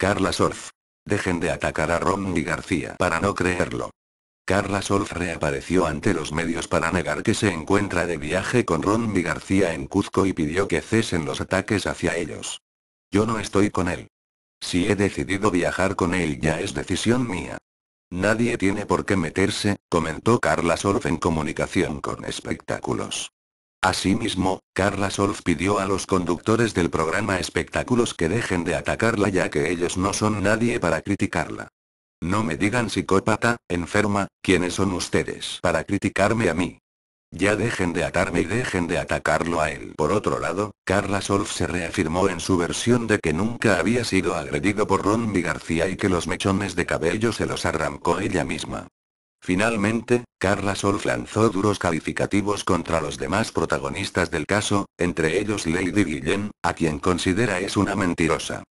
Carla Solf. Dejen de atacar a y García para no creerlo. Carla Solf reapareció ante los medios para negar que se encuentra de viaje con y García en Cuzco y pidió que cesen los ataques hacia ellos. Yo no estoy con él. Si he decidido viajar con él ya es decisión mía. Nadie tiene por qué meterse, comentó Carla Solf en comunicación con espectáculos. Asimismo, Carla Solf pidió a los conductores del programa Espectáculos que dejen de atacarla ya que ellos no son nadie para criticarla. No me digan psicópata, enferma, ¿quiénes son ustedes para criticarme a mí? Ya dejen de atarme y dejen de atacarlo a él. Por otro lado, Carla Solf se reafirmó en su versión de que nunca había sido agredido por Ronnie García y que los mechones de cabello se los arrancó ella misma. Finalmente, Carla Solf lanzó duros calificativos contra los demás protagonistas del caso, entre ellos Lady Guillén, a quien considera es una mentirosa.